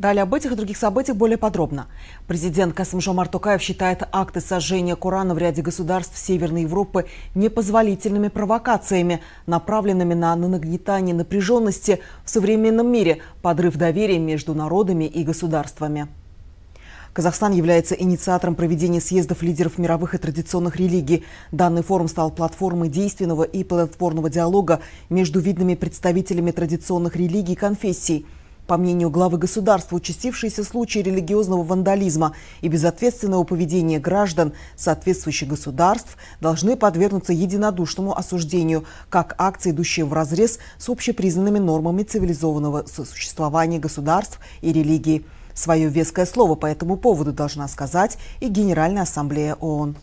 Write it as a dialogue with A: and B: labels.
A: Далее об этих и других событиях более подробно. Президент Касымжом Артукаев считает акты сожжения Корана в ряде государств Северной Европы непозволительными провокациями, направленными на нагнетание напряженности в современном мире, подрыв доверия между народами и государствами. Казахстан является инициатором проведения съездов лидеров мировых и традиционных религий. Данный форум стал платформой действенного и плодотворного диалога между видными представителями традиционных религий и конфессий – по мнению главы государства, участившиеся случаи религиозного вандализма и безответственного поведения граждан соответствующих государств должны подвергнуться единодушному осуждению, как акции, идущие вразрез с общепризнанными нормами цивилизованного сосуществования государств и религии. Свое веское слово по этому поводу должна сказать и Генеральная Ассамблея ООН.